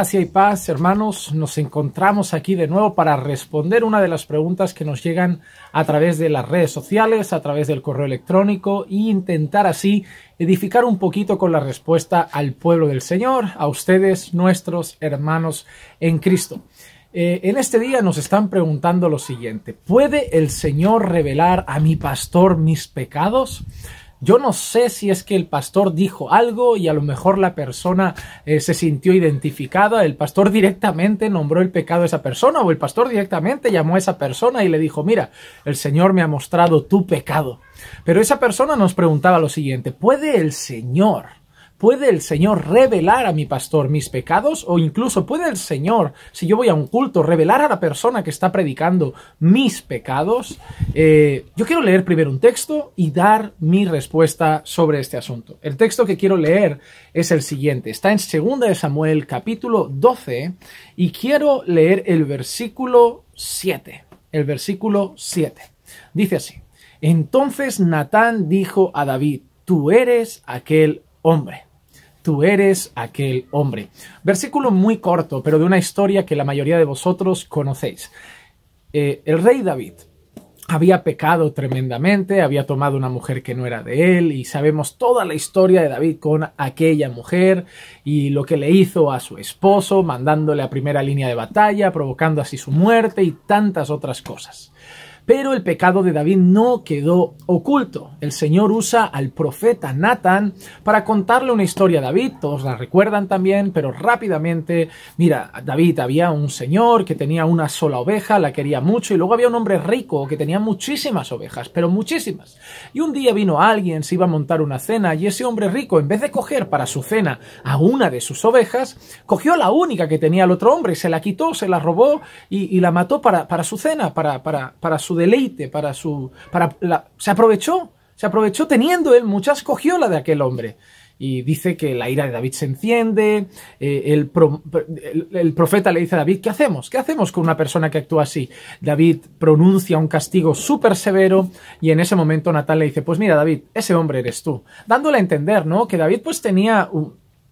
Gracia y paz, hermanos. Nos encontramos aquí de nuevo para responder una de las preguntas que nos llegan a través de las redes sociales, a través del correo electrónico e intentar así edificar un poquito con la respuesta al pueblo del Señor, a ustedes, nuestros hermanos en Cristo. Eh, en este día nos están preguntando lo siguiente, ¿puede el Señor revelar a mi pastor mis pecados? Yo no sé si es que el pastor dijo algo y a lo mejor la persona eh, se sintió identificada, el pastor directamente nombró el pecado a esa persona o el pastor directamente llamó a esa persona y le dijo, mira, el Señor me ha mostrado tu pecado. Pero esa persona nos preguntaba lo siguiente, ¿puede el Señor ¿Puede el Señor revelar a mi pastor mis pecados? O incluso, ¿puede el Señor, si yo voy a un culto, revelar a la persona que está predicando mis pecados? Eh, yo quiero leer primero un texto y dar mi respuesta sobre este asunto. El texto que quiero leer es el siguiente. Está en 2 Samuel capítulo 12 y quiero leer el versículo 7. El versículo 7. Dice así. Entonces Natán dijo a David, tú eres aquel hombre tú eres aquel hombre. Versículo muy corto, pero de una historia que la mayoría de vosotros conocéis. Eh, el rey David había pecado tremendamente, había tomado una mujer que no era de él y sabemos toda la historia de David con aquella mujer y lo que le hizo a su esposo, mandándole a primera línea de batalla, provocando así su muerte y tantas otras cosas. Pero el pecado de David no quedó oculto. El Señor usa al profeta Nathan para contarle una historia a David. Todos la recuerdan también, pero rápidamente, mira, David había un señor que tenía una sola oveja, la quería mucho, y luego había un hombre rico que tenía muchísimas ovejas, pero muchísimas. Y un día vino alguien, se iba a montar una cena, y ese hombre rico, en vez de coger para su cena a una de sus ovejas, cogió la única que tenía el otro hombre, se la quitó, se la robó y, la mató para, su cena, para, para, para su deleite, para su... Para la, se aprovechó, se aprovechó teniendo él muchas la de aquel hombre. Y dice que la ira de David se enciende, eh, el, el, profeta le dice a David, ¿qué hacemos? ¿Qué hacemos con una persona que actúa así? David pronuncia un castigo súper severo y en ese momento Natal le dice, pues mira David, ese hombre eres tú. Dándole a entender, ¿no? Que David pues tenía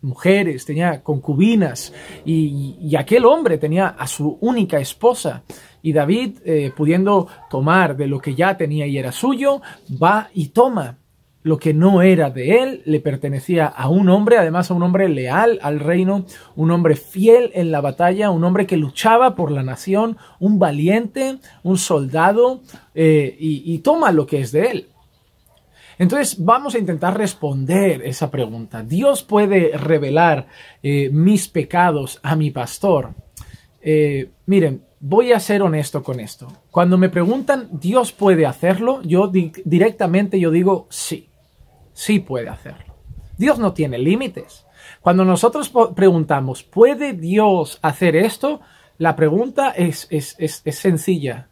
mujeres, tenía concubinas y, aquel hombre tenía a su única esposa y David, eh, pudiendo tomar de lo que ya tenía y era suyo, va y toma lo que no era de él, le pertenecía a un hombre, además a un hombre leal al reino, un hombre fiel en la batalla, un hombre que luchaba por la nación, un valiente, un soldado, eh, y, toma lo que es de él. Entonces vamos a intentar responder esa pregunta. ¿Dios puede revelar eh, mis pecados a mi pastor? miren, voy a ser honesto con esto. Cuando me preguntan, ¿Dios puede hacerlo? Yo directamente yo digo, sí, sí puede hacerlo. Dios no tiene límites. Cuando nosotros preguntamos, ¿puede Dios hacer esto? La pregunta es, es, sencilla.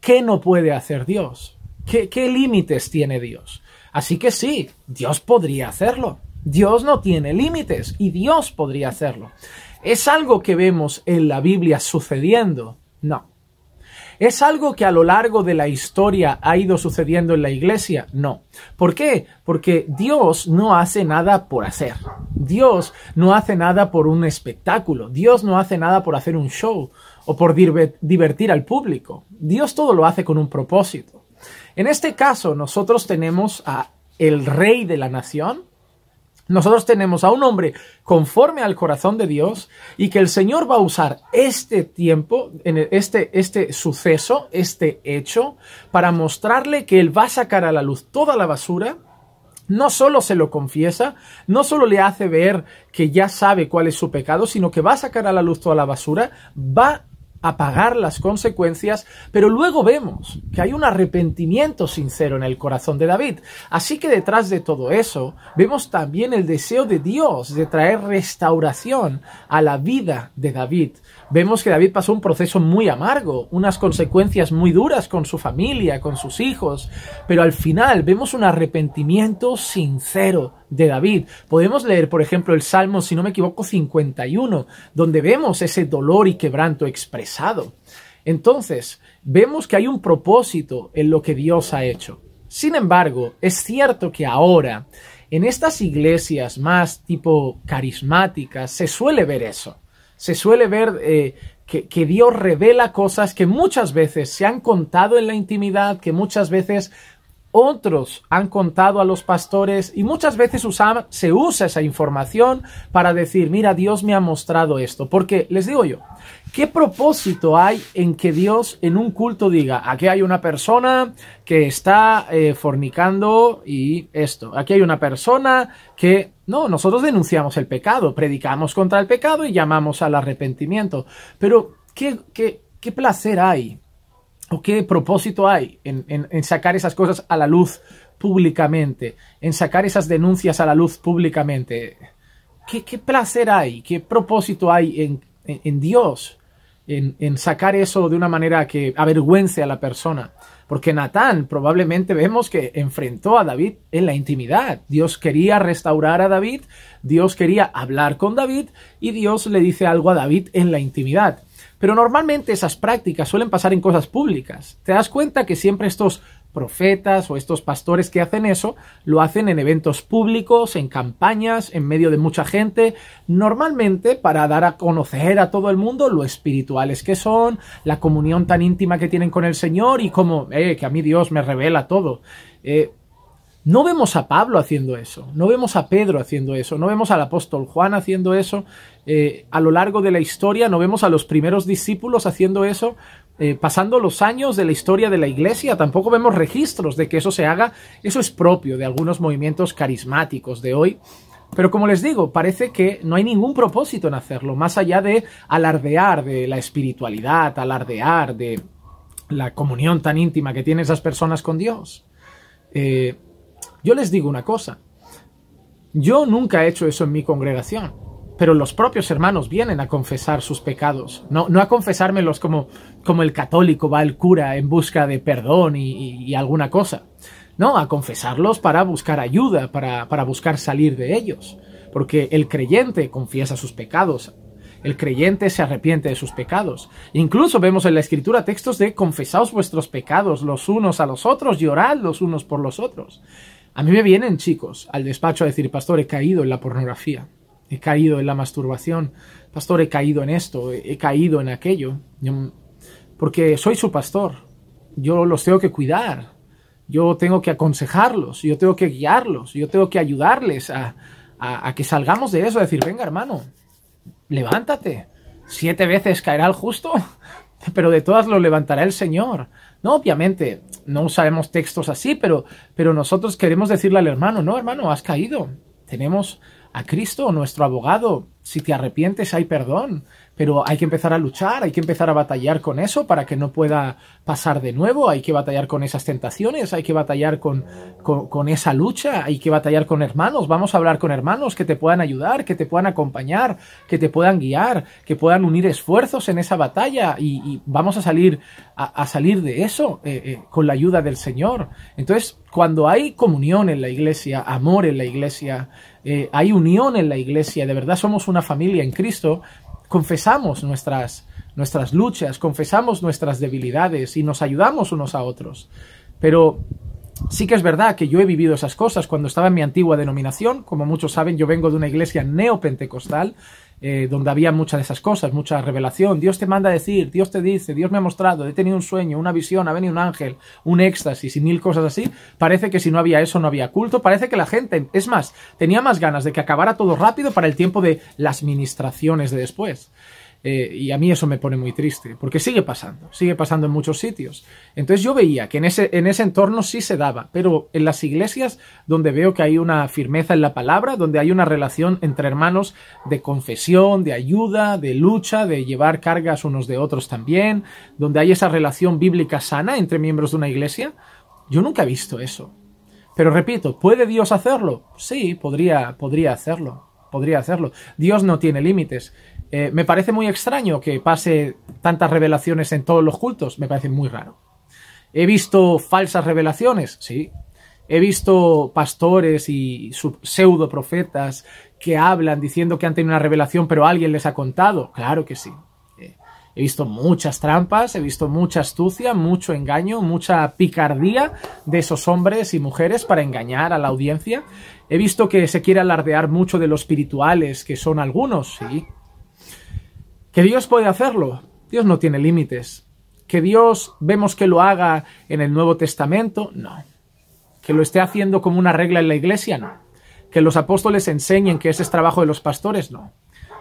¿Qué no puede hacer Dios? qué límites tiene Dios? Así que sí, Dios podría hacerlo. Dios no tiene límites y Dios podría hacerlo. Es algo que vemos en la Biblia sucediendo. No. ¿Es algo que a lo largo de la historia ha ido sucediendo en la iglesia? No. ¿Por qué? Porque Dios no hace nada por hacer. Dios no hace nada por un espectáculo. Dios no hace nada por hacer un show o por divertir al público. Dios todo lo hace con un propósito. En este caso, nosotros tenemos a el rey de la nación, nosotros tenemos a un hombre conforme al corazón de Dios y que el Señor va a usar este tiempo, este, este suceso, este hecho, para mostrarle que Él va a sacar a la luz toda la basura. No solo se lo confiesa, no solo le hace ver que ya sabe cuál es su pecado, sino que va a sacar a la luz toda la basura, va apagar pagar las consecuencias, pero luego vemos que hay un arrepentimiento sincero en el corazón de David. Así que detrás de todo eso vemos también el deseo de Dios de traer restauración a la vida de David. Vemos que David pasó un proceso muy amargo, unas consecuencias muy duras con su familia, con sus hijos, pero al final vemos un arrepentimiento sincero de David. Podemos leer, por ejemplo, el Salmo, si no me equivoco, 51, donde vemos ese dolor y quebranto expresado entonces, vemos que hay un propósito en lo que Dios ha hecho. Sin embargo, es cierto que ahora, en estas iglesias más tipo carismáticas, se suele ver eso. Se suele ver eh, que, que, Dios revela cosas que muchas veces se han contado en la intimidad, que muchas veces otros han contado a los pastores y muchas veces se usa esa información para decir, mira, Dios me ha mostrado esto. Porque les digo yo, ¿qué propósito hay en que Dios en un culto diga, aquí hay una persona que está eh, fornicando y esto, aquí hay una persona que... No, nosotros denunciamos el pecado, predicamos contra el pecado y llamamos al arrepentimiento. Pero, ¿qué, qué placer hay o qué propósito hay en, sacar esas cosas a la luz públicamente, en sacar esas denuncias a la luz públicamente. ¿Qué, placer hay? ¿Qué propósito hay en, en Dios? En, sacar eso de una manera que avergüence a la persona. Porque Natán probablemente vemos que enfrentó a David en la intimidad. Dios quería restaurar a David, Dios quería hablar con David y Dios le dice algo a David en la intimidad. Pero normalmente esas prácticas suelen pasar en cosas públicas. Te das cuenta que siempre estos profetas o estos pastores que hacen eso lo hacen en eventos públicos, en campañas, en medio de mucha gente, normalmente para dar a conocer a todo el mundo lo espirituales que son, la comunión tan íntima que tienen con el Señor y como, eh, que a mí Dios me revela todo. Eh, no vemos a Pablo haciendo eso, no vemos a Pedro haciendo eso, no vemos al apóstol Juan haciendo eso. Eh, a lo largo de la historia, no vemos a los primeros discípulos haciendo eso. Eh, pasando los años de la historia de la iglesia, tampoco vemos registros de que eso se haga. Eso es propio de algunos movimientos carismáticos de hoy. Pero como les digo, parece que no hay ningún propósito en hacerlo, más allá de alardear de la espiritualidad, alardear de la comunión tan íntima que tienen esas personas con Dios. Eh, yo les digo una cosa, yo nunca he hecho eso en mi congregación pero los propios hermanos vienen a confesar sus pecados, no, no a confesármelos como, como el católico va al cura en busca de perdón y, alguna cosa, no, a confesarlos para buscar ayuda, para, para buscar salir de ellos, porque el creyente confiesa sus pecados, el creyente se arrepiente de sus pecados. Incluso vemos en la escritura textos de confesaos vuestros pecados los unos a los otros llorad los unos por los otros. A mí me vienen chicos al despacho a decir, pastor, he caído en la pornografía he caído en la masturbación, pastor, he caído en esto, he caído en aquello, porque soy su pastor, yo los tengo que cuidar, yo tengo que aconsejarlos, yo tengo que guiarlos, yo tengo que ayudarles a, que salgamos de eso, decir, venga hermano, levántate, siete veces caerá el justo, pero de todas lo levantará el Señor. No, obviamente, no usaremos textos así, pero nosotros queremos decirle al hermano, no, hermano, has caído. Tenemos a Cristo, nuestro abogado, si te arrepientes hay perdón, pero hay que empezar a luchar, hay que empezar a batallar con eso para que no pueda pasar de nuevo, hay que batallar con esas tentaciones, hay que batallar con, con, esa lucha, hay que batallar con hermanos, vamos a hablar con hermanos que te puedan ayudar, que te puedan acompañar, que te puedan guiar, que puedan unir esfuerzos en esa batalla y, vamos a salir, a, salir de eso eh, eh, con la ayuda del Señor. Entonces, cuando hay comunión en la iglesia, amor en la iglesia, eh, hay unión en la iglesia, de verdad somos una familia en Cristo, confesamos nuestras, nuestras luchas, confesamos nuestras debilidades y nos ayudamos unos a otros. Pero sí que es verdad que yo he vivido esas cosas cuando estaba en mi antigua denominación. Como muchos saben, yo vengo de una iglesia neopentecostal eh, donde había muchas de esas cosas, mucha revelación. Dios te manda a decir, Dios te dice, Dios me ha mostrado, he tenido un sueño, una visión, ha venido un ángel, un éxtasis y mil cosas así. Parece que si no había eso no había culto. Parece que la gente, es más, tenía más ganas de que acabara todo rápido para el tiempo de las ministraciones de después. Eh, y a mí eso me pone muy triste, porque sigue pasando, sigue pasando en muchos sitios. Entonces yo veía que en ese, en ese entorno sí se daba, pero en las iglesias donde veo que hay una firmeza en la palabra, donde hay una relación entre hermanos de confesión, de ayuda, de lucha, de llevar cargas unos de otros también, donde hay esa relación bíblica sana entre miembros de una iglesia, yo nunca he visto eso. Pero repito, ¿puede Dios hacerlo? Sí, podría, podría hacerlo podría hacerlo. Dios no tiene límites. Eh, me parece muy extraño que pase tantas revelaciones en todos los cultos, me parece muy raro. He visto falsas revelaciones, sí. He visto pastores y pseudo profetas que hablan diciendo que han tenido una revelación, pero alguien les ha contado. Claro que sí. Eh, he visto muchas trampas, he visto mucha astucia, mucho engaño, mucha picardía de esos hombres y mujeres para engañar a la audiencia. He visto que se quiere alardear mucho de los espirituales, que son algunos, sí, que Dios puede hacerlo. Dios no tiene límites. Que Dios vemos que lo haga en el Nuevo Testamento, no. Que lo esté haciendo como una regla en la iglesia, no. Que los apóstoles enseñen que ese es trabajo de los pastores, no.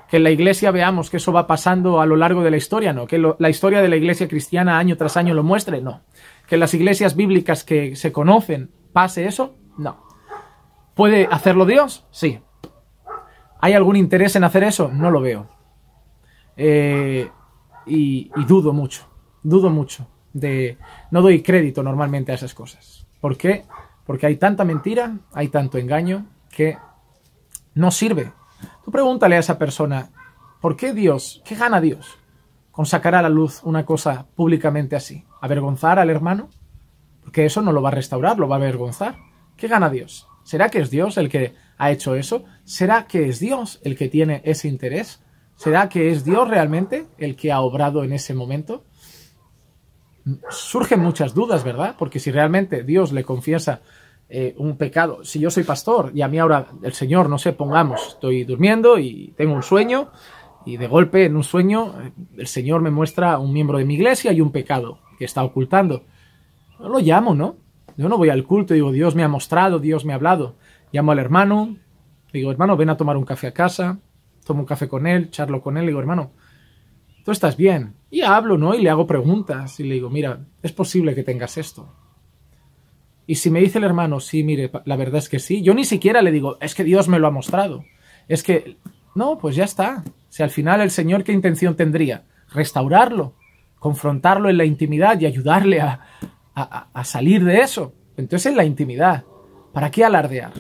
Que en la iglesia veamos que eso va pasando a lo largo de la historia, no. Que la historia de la iglesia cristiana año tras año lo muestre, no. Que las iglesias bíblicas que se conocen pase eso, no. ¿Puede hacerlo Dios? Sí. ¿Hay algún interés en hacer eso? No lo veo. Eh, y, y, dudo mucho, dudo mucho. De, no doy crédito normalmente a esas cosas. ¿Por qué? Porque hay tanta mentira, hay tanto engaño que no sirve. Tú pregúntale a esa persona, ¿por qué Dios, qué gana Dios con sacar a la luz una cosa públicamente así? ¿Avergonzar al hermano? Porque eso no lo va a restaurar, lo va a avergonzar. ¿Qué gana Dios? ¿Será que es Dios el que ha hecho eso? ¿Será que es Dios el que tiene ese interés? ¿Será que es Dios realmente el que ha obrado en ese momento? Surgen muchas dudas, ¿verdad? Porque si realmente Dios le confiesa eh, un pecado, si yo soy pastor y a mí ahora el Señor, no sé, pongamos, estoy durmiendo y tengo un sueño y de golpe en un sueño eh, el Señor me muestra un miembro de mi iglesia y un pecado que está ocultando. No lo llamo, ¿no? Yo no voy al culto y digo, Dios me ha mostrado, Dios me ha hablado. Llamo al hermano, digo, hermano, ven a tomar un café a casa, tomo un café con él, charlo con él, le digo, hermano, tú estás bien. Y hablo, ¿no? Y le hago preguntas y le digo, mira, es posible que tengas esto. Y si me dice el hermano, sí, mire, la verdad es que sí, yo ni siquiera le digo, es que Dios me lo ha mostrado. Es que, no, pues ya está. Si al final el Señor, ¿qué intención tendría? Restaurarlo, confrontarlo en la intimidad y ayudarle a, a, a salir de eso. Entonces en la intimidad. ¿Para qué alardear?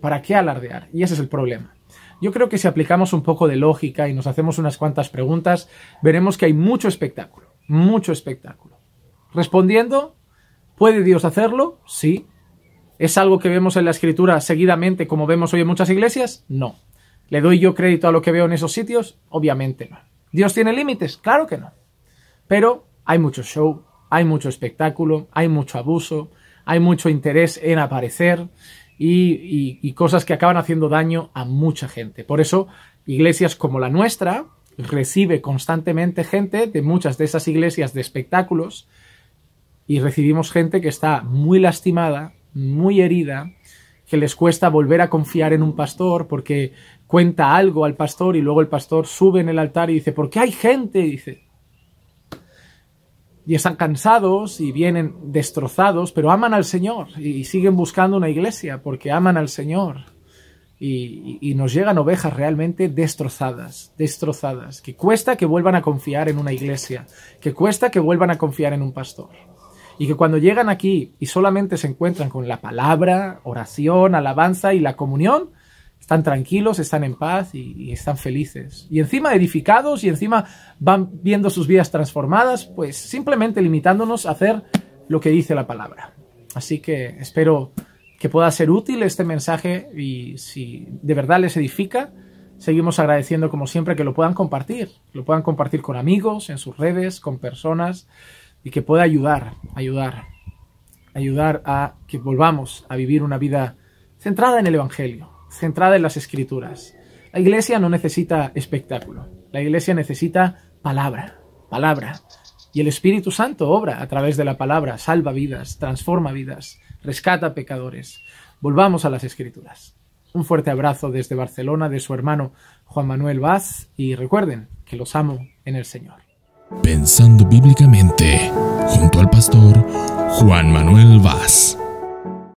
¿Para qué alardear? Y ese es el problema. Yo creo que si aplicamos un poco de lógica y nos hacemos unas cuantas preguntas, veremos que hay mucho espectáculo, mucho espectáculo. Respondiendo, ¿puede Dios hacerlo? Sí. ¿Es algo que vemos en la escritura seguidamente como vemos hoy en muchas iglesias? No. ¿Le doy yo crédito a lo que veo en esos sitios? Obviamente no. ¿Dios tiene límites? Claro que no. Pero hay mucho show, hay mucho espectáculo, hay mucho abuso, hay mucho interés en aparecer, y, cosas que acaban haciendo daño a mucha gente. Por eso, iglesias como la nuestra recibe constantemente gente de muchas de esas iglesias de espectáculos y recibimos gente que está muy lastimada, muy herida, que les cuesta volver a confiar en un pastor porque cuenta algo al pastor y luego el pastor sube en el altar y dice, ¿por qué hay gente? dice, y están cansados y vienen destrozados, pero aman al Señor y siguen buscando una iglesia porque aman al Señor. Y, nos llegan ovejas realmente destrozadas, destrozadas, que cuesta que vuelvan a confiar en una iglesia, que cuesta que vuelvan a confiar en un pastor. Y que cuando llegan aquí y solamente se encuentran con la palabra, oración, alabanza y la comunión, están tranquilos, están en paz y, están felices. Y encima edificados y encima van viendo sus vidas transformadas, pues simplemente limitándonos a hacer lo que dice la palabra. Así que espero que pueda ser útil este mensaje y si de verdad les edifica, seguimos agradeciendo como siempre que lo puedan compartir, lo puedan compartir con amigos, en sus redes, con personas y que pueda ayudar, ayudar, ayudar a que volvamos a vivir una vida centrada en el Evangelio centrada en las escrituras. La iglesia no necesita espectáculo, la iglesia necesita palabra, palabra. Y el Espíritu Santo obra a través de la palabra, salva vidas, transforma vidas, rescata pecadores. Volvamos a las escrituras. Un fuerte abrazo desde Barcelona de su hermano Juan Manuel Vaz y recuerden que los amo en el Señor. Pensando bíblicamente, junto al pastor Juan Manuel Vaz.